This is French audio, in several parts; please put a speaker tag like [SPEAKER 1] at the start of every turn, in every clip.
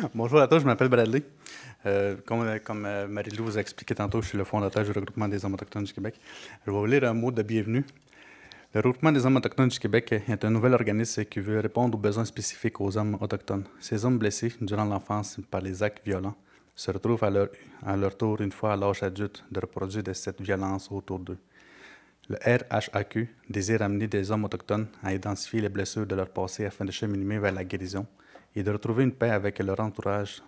[SPEAKER 1] Bonjour à tous, je m'appelle Bradley. Euh, comme, euh, euh, Marie-Lou vous a expliqué tantôt, je suis le fondateur du regroupement des hommes autochtones du Québec. Je vais vous lire un mot de bienvenue. Le regroupement des hommes autochtones du Québec est un nouvel organisme qui veut répondre aux besoins spécifiques aux hommes autochtones. Ces hommes blessés durant l'enfance par les actes violents se retrouvent à leur, à leur tour, une fois à l'âge adulte, de reproduire de cette violence autour d'eux. Le RHAQ désire amener des hommes autochtones à identifier les blessures de leur passé afin de cheminer vers la guérison et de retrouver une paix avec leur entourage.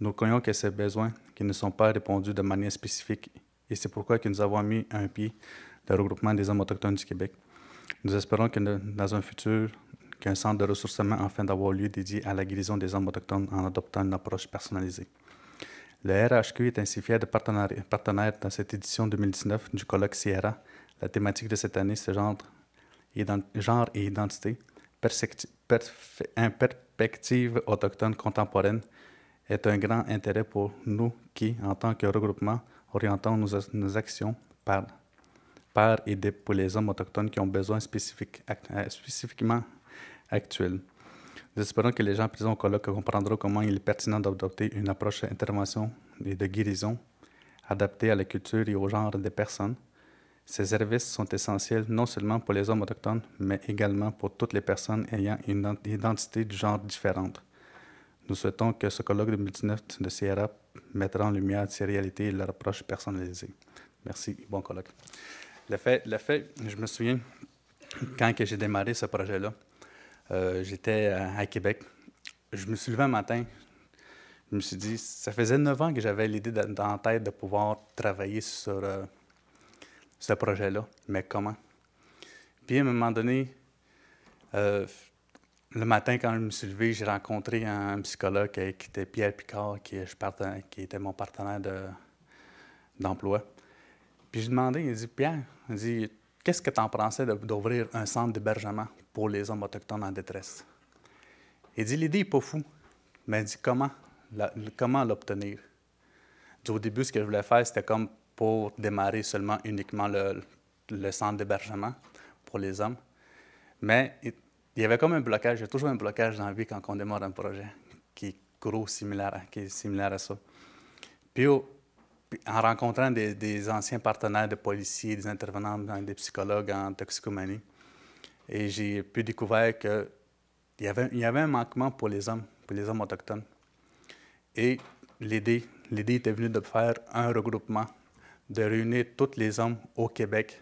[SPEAKER 1] Nous croyons que ces besoins qui ne sont pas répondus de manière spécifique et c'est pourquoi que nous avons mis un pied le regroupement des hommes autochtones du Québec. Nous espérons que dans un futur, qu'un centre de ressourcement afin d'avoir lieu dédié à la guérison des hommes autochtones en adoptant une approche personnalisée. Le RHQ est ainsi fier de partenaire, partenaire dans cette édition 2019 du colloque Sierra la thématique de cette année, c'est genre, genre et identité, perspective hein, perspective autochtone contemporaine, est un grand intérêt pour nous qui, en tant que regroupement, orientons nos, actions par, par et pour les hommes autochtones qui ont besoin euh, spécifiquement actuels. Nous espérons que les gens présents au colloque comprendront comment il est pertinent d'adopter une approche d'intervention et de guérison adaptée à la culture et au genre des personnes ces services sont essentiels non seulement pour les hommes autochtones, mais également pour toutes les personnes ayant une identité de genre différente. Nous souhaitons que ce colloque 2019 de Sierra mettra en lumière ces réalités et leur approche personnalisée. Merci, bon colloque. Le fait, le fait je me souviens, quand j'ai démarré ce projet-là, euh, j'étais à, Québec. Je me suis levé un matin, je me suis dit, ça faisait neuf ans que j'avais l'idée dans tête de pouvoir travailler sur... Euh, ce projet-là. Mais comment? Puis à un moment donné, euh, le matin, quand je me suis levé, j'ai rencontré un psychologue qui était Pierre Picard, qui, était mon partenaire d'emploi. puis je lui demandais, il dit Pierre, dit, qu'est-ce que tu en pensais d'ouvrir un centre d'hébergement pour les hommes autochtones en détresse? Il dit, l'idée n'est pas fou, mais il dit, comment, comment l'obtenir? Au début, ce que je voulais faire, c'était comme pour démarrer seulement uniquement le, centre d'hébergement pour les hommes. Mais il, y avait comme un blocage, il y a toujours un blocage dans la vie quand on démarre un projet qui est gros, similaire, qui est similaire à ça. Puis, en rencontrant des, anciens partenaires de policiers, des intervenants, des psychologues en toxicomanie, et j'ai pu découvrir qu'il y, avait, il y avait un manquement pour les hommes, pour les hommes autochtones. Et l'idée, l'idée était venue de faire un regroupement de réunir toutes les hommes au Québec,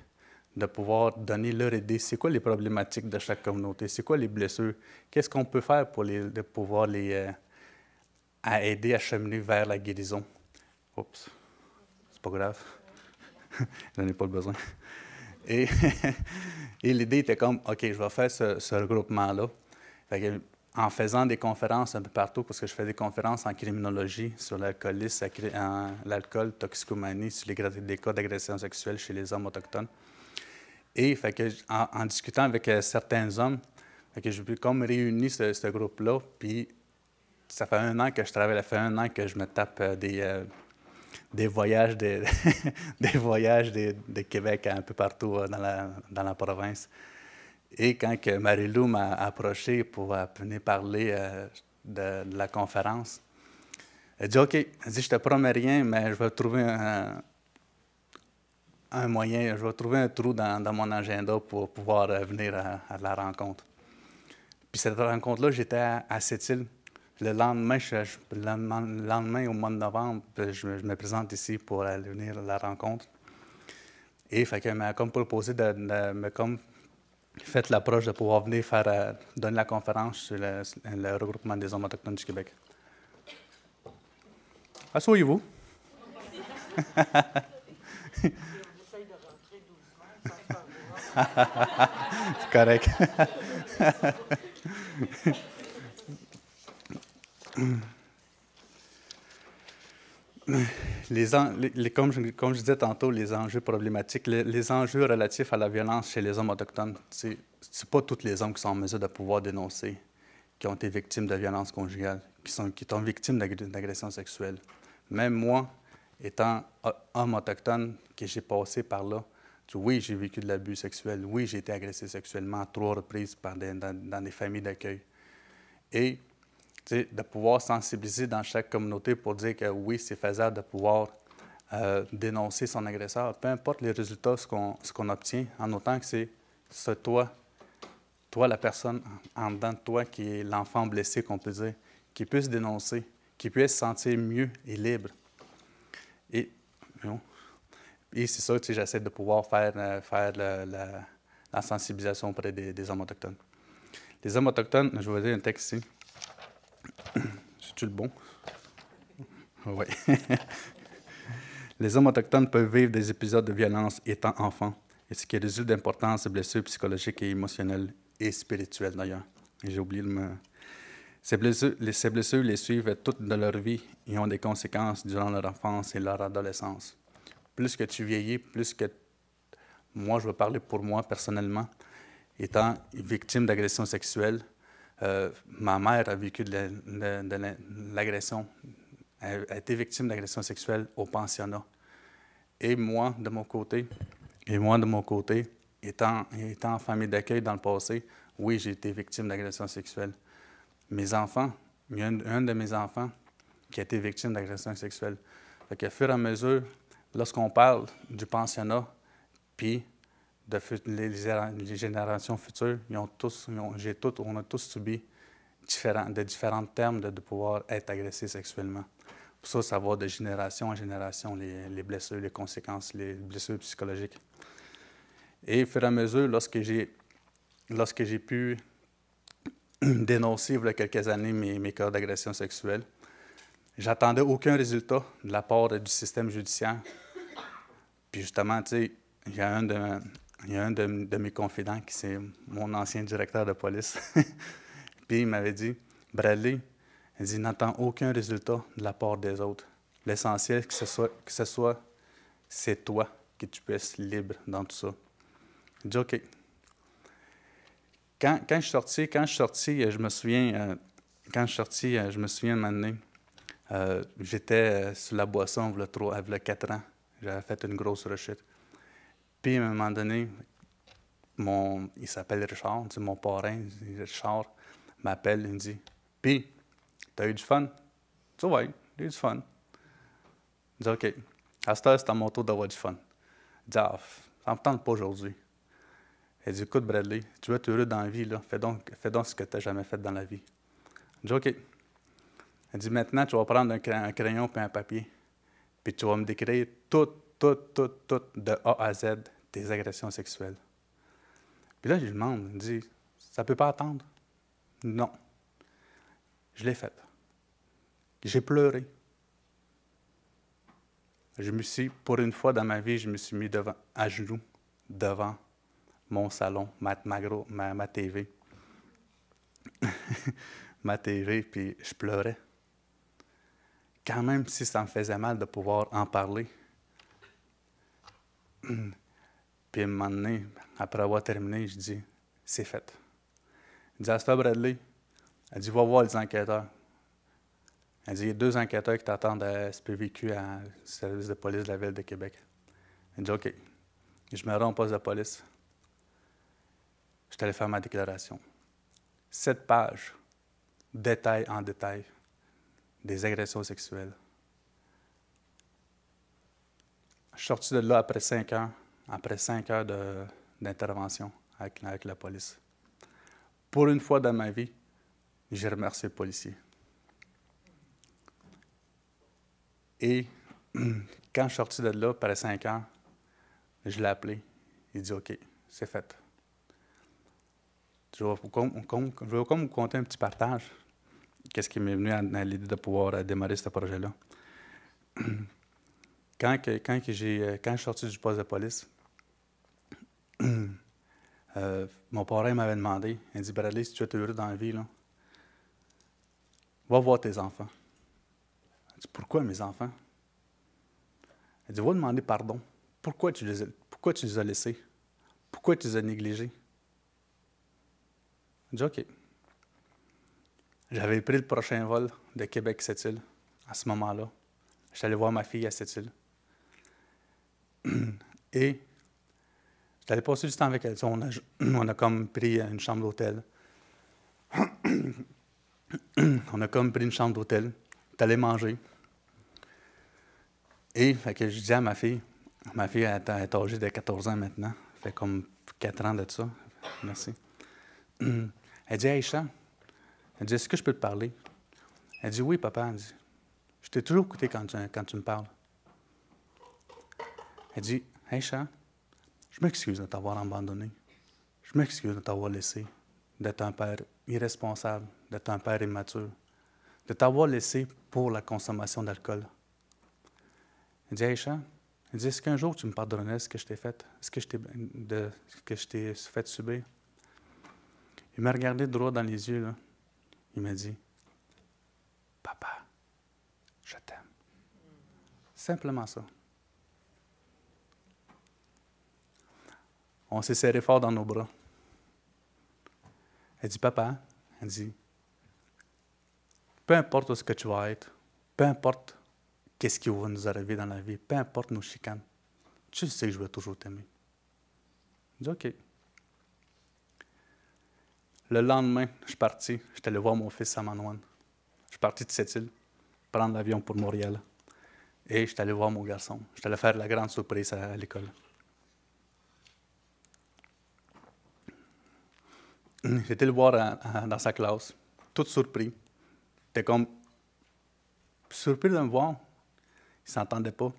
[SPEAKER 1] de pouvoir donner leur idée. C'est quoi les problématiques de chaque communauté? C'est quoi les blessures? Qu'est-ce qu'on peut faire pour les, de pouvoir les euh, aider à cheminer vers la guérison? Oups, c'est pas grave. J'en ai pas besoin. Et, l'idée était comme, OK, je vais faire ce, ce regroupement-là en faisant des conférences un peu partout, parce que je fais des conférences en criminologie sur l'alcoolisme, l'alcool, toxicomanie, sur les, cas d'agression sexuelle chez les hommes autochtones. Et fait que, en, discutant avec euh, certains hommes, que je me comme réuni ce, ce groupe-là, puis ça fait un an que je travaille, ça fait un an que je me tape euh, des, euh, des voyages, de, des voyages de, Québec un peu partout dans la, dans, la, province. Et quand Marilou m'a approché pour euh, venir parler euh, de, la conférence, elle dit OK, je ne je te promets rien, mais je vais trouver un, moyen, je vais trouver un trou dans, mon agenda pour pouvoir euh, venir à, la rencontre. Puis cette rencontre-là, j'étais à, à Le lendemain, lendemain, au mois de novembre, ben, je, me présente ici pour venir à la rencontre. Et fait m'a comme proposé de, de, me comme Faites l'approche de pouvoir venir faire, euh, donner la conférence sur le, regroupement des hommes autochtones du Québec. Asseyez-vous. C'est correct. les, comme, je, comme, je, disais tantôt, les enjeux problématiques, les, enjeux relatifs à la violence chez les hommes autochtones, c'est pas tous les hommes qui sont en mesure de pouvoir dénoncer, qui ont été victimes de violences conjugales, qui sont, qui sont victimes d'agressions sexuelles. Même moi, étant homme autochtone, que j'ai passé par là, oui, j'ai vécu de l'abus sexuel, oui, j'ai été agressé sexuellement à trois reprises par dans, dans des familles d'accueil. Et de pouvoir sensibiliser dans chaque communauté pour dire que oui, c'est faisable de pouvoir euh, dénoncer son agresseur, peu importe les résultats, ce qu'on obtient, en autant que c'est ce toi, toi la personne en dedans de toi qui est l'enfant blessé, qu'on peut dire, qui puisse dénoncer, qui puisse se sentir mieux et libre. Et, et c'est ça, que j'essaie de pouvoir faire, euh, faire la, sensibilisation auprès des, des, hommes autochtones. Les hommes autochtones, je vais vous dire un texte ici le bon? Les hommes autochtones peuvent vivre des épisodes de violence étant enfants, et ce qui résulte c'est blessures psychologiques et émotionnelles et spirituelles d'ailleurs. j'ai oublié de me... Ces blessures, les, suivent toute de leur vie et ont des conséquences durant leur enfance et leur adolescence. Plus que tu vieillis, plus que... Moi, je veux parler pour moi personnellement, étant victime d'agressions sexuelles, euh, ma mère a vécu de l'agression, a été victime d'agression sexuelle au pensionnat. Et moi, de mon côté, et moi, de mon côté, étant, étant en famille d'accueil dans le passé, oui, j'ai été victime d'agression sexuelle. Mes enfants, il y a un, de mes enfants qui a été victime d'agression sexuelle. Fait au fur et à mesure, lorsqu'on parle du pensionnat, puis les, générations futures, ils ont tous, on a tous subi différents, de différents termes de, pouvoir être agressé sexuellement. Pour ça, ça va de génération en génération, les, blessures, les conséquences, les blessures psychologiques. Et au fur et à mesure, lorsque j'ai, lorsque j'ai pu dénoncer, il y a quelques années, mes, mes cas d'agression sexuelle, j'attendais aucun résultat de la part du système judiciaire. Puis justement, tu il y a un de, il y a un de, mes confidents qui c'est mon ancien directeur de police. Puis il m'avait dit Bradley, il dit n'attends aucun résultat de la part des autres. L'essentiel que ce soit que ce soit c'est toi que tu puisses libre dans tout ça. J'ai dit OK. Quand, je suis sorti, quand je euh, je me souviens, euh, quand je euh, je me souviens de j'étais sur la boisson, il y 4 ans. J'avais fait une grosse rechute. Puis à un moment donné, mon, il s'appelle Richard, mon parrain, Richard, m'appelle, et me dit Puis, t'as eu du fun Tu vois, j'ai eu du fun. Il dis, Ok, à cette heure, c'est à mon tour d'avoir du fun. Il Ah, ça me tente pas aujourd'hui. Elle dit Écoute, Bradley, tu vas être heureux dans la vie, là. Fais, donc, fais donc ce que t'as jamais fait dans la vie. Je dis Ok. Elle dit Maintenant, tu vas prendre un, crayon et un papier, puis tu vas me décrire tout. Tout, tout, tout, de A à Z, des agressions sexuelles. Puis là, je lui demande, il dit, ça peut pas attendre? Non. Je l'ai faite. J'ai pleuré. Je me suis, pour une fois dans ma vie, je me suis mis devant, à genoux devant mon salon, ma, ma TV. ma TV, puis je pleurais. Quand même si ça me faisait mal de pouvoir en parler, puis à un moment donné, après avoir terminé, je dis C'est fait. Il dit Astor Bradley, elle dit Va voir les enquêteurs. Elle dit Il y a deux enquêteurs qui t'attendent à SPVQ, au service de police de la Ville de Québec. Elle dit OK. Je me rends au poste de police. Je suis allé faire ma déclaration. Sept pages, détail en détail, des agressions sexuelles, Je suis sorti de là après cinq heures, après cinq heures d'intervention avec, la police. Pour une fois dans ma vie, j'ai remercié le policier. Et quand je suis sorti de là, après cinq ans, je l'ai appelé. Il dit OK, c'est fait. Je vais, vous, je un petit partage. Qu'est-ce qui m'est venu à l'idée de pouvoir euh, démarrer ce projet-là? quand, quand, euh, quand je suis sorti du poste de police, euh, mon parrain m'avait demandé, il dit Bradley, si tu es heureux dans la vie, là, va voir tes enfants. Je dit, Pourquoi mes enfants Il dit Va demander pardon. Pourquoi tu les as, pourquoi tu les as laissés Pourquoi tu les as négligés Je dit OK. J'avais pris le prochain vol de Québec-Sept-Îles à ce moment-là. Je suis allé voir ma fille à sept Et j'allais passer du temps avec elle. On a, on a comme pris une chambre d'hôtel. on a comme pris une chambre d'hôtel. T'allais manger. Et fait je disais à ma fille, ma fille est âgée de 14 ans maintenant, fait comme 4 ans de ça. Merci. Elle dit Hey, Est-ce que je peux te parler Elle dit Oui, papa. Je t'ai toujours écouté quand tu me parles. Elle dit Hey je m'excuse de t'avoir abandonné. Je m'excuse de t'avoir laissé, d'être un père irresponsable, d'être un père immature, de t'avoir laissé pour la consommation d'alcool. Elle dit Hey Est-ce qu'un jour tu me pardonnais ce que je t'ai fait, ce que je t'ai, ce que je t'ai fait subir Il m'a regardé droit dans les yeux. Il m'a dit Papa, je t'aime. Simplement ça. On s'est serré fort dans nos bras. Elle dit, papa, elle dit, peu importe ce que tu vas être, peu importe qu'est-ce qui va nous arriver dans la vie, peu importe nos chicanes, tu sais que je vais toujours t'aimer. Je dis, OK. Le lendemain, je suis parti, je suis allé voir mon fils à Je suis parti de cette île, prendre l'avion pour Montréal. Et je suis allé voir mon garçon. Je suis allé faire la grande surprise à l'école. J'étais le voir hein, hein, dans sa classe, tout surpris. J'étais comme surpris de me voir. Il ne s'entendait pas.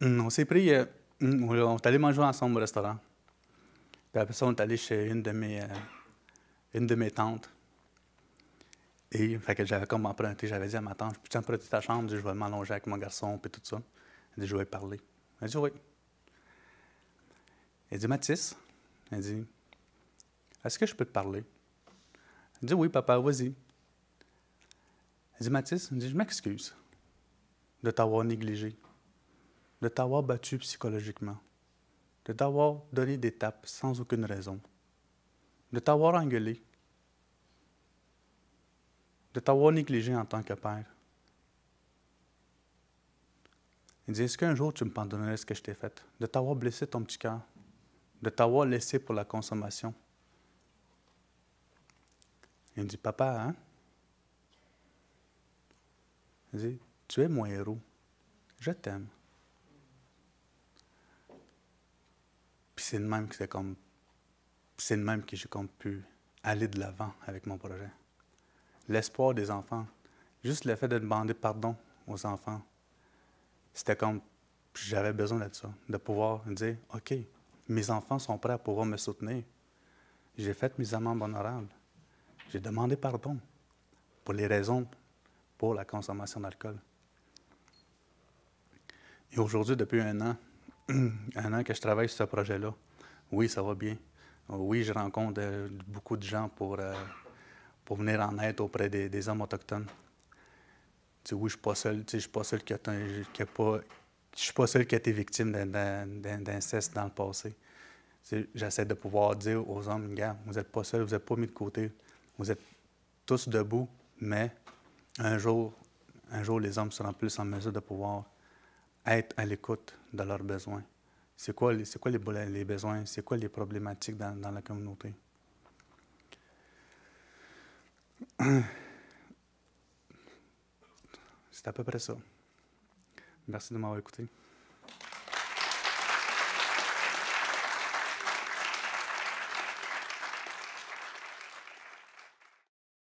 [SPEAKER 1] Hum, on s'est pris, euh, hum, on est allé manger ensemble au restaurant. Puis après ça, on est allé chez une de mes, euh, une de mes tantes. Et fait que j'avais comme emprunté, j'avais dit à ma tante, Je peux t'emprunter ta chambre? Je vais m'allonger avec mon garçon, puis tout ça. Elle dit, je vais parler. Elle dit, oui. Elle dit, Mathis, elle dit, est-ce que je peux te parler? Elle dit Oui, papa, vas-y. Elle dit Mathis, je m'excuse de t'avoir négligé, de t'avoir battu psychologiquement, de t'avoir donné des tapes sans aucune raison, de t'avoir engueulé, de t'avoir négligé en tant que père. Il dit, est-ce qu'un jour tu me pardonnerais ce que je t'ai fait, de t'avoir blessé ton petit cœur, de t'avoir laissé pour la consommation, il me dit, papa, hein? Il dit, tu es mon héros. Je t'aime. Puis c'est de même que c'est comme, c'est de même que j'ai pu aller de l'avant avec mon projet. L'espoir des enfants, juste le fait de demander pardon aux enfants, c'était comme, j'avais besoin de ça, de pouvoir dire, OK, mes enfants sont prêts à pouvoir me soutenir. J'ai fait mes amendes honorables. J'ai demandé pardon pour les raisons pour la consommation d'alcool. Et aujourd'hui, depuis un an, un an que je travaille sur ce projet-là, oui, ça va bien. Oui, je rencontre euh, beaucoup de gens pour, euh, pour venir en aide auprès des, hommes autochtones. Tu oui, je ne suis pas seul, je qui a, pas, je suis pas seul qui a été victime d'inceste dans le passé. J'essaie de pouvoir dire aux hommes, gars, vous n'êtes pas seul, vous n'êtes pas mis de côté. Vous êtes tous debout, mais un jour, un jour, les hommes seront plus en mesure de pouvoir être à l'écoute de leurs besoins. C'est quoi, les, besoins? C'est quoi les problématiques dans, dans la communauté? C'est à peu près ça. Merci de m'avoir écouté.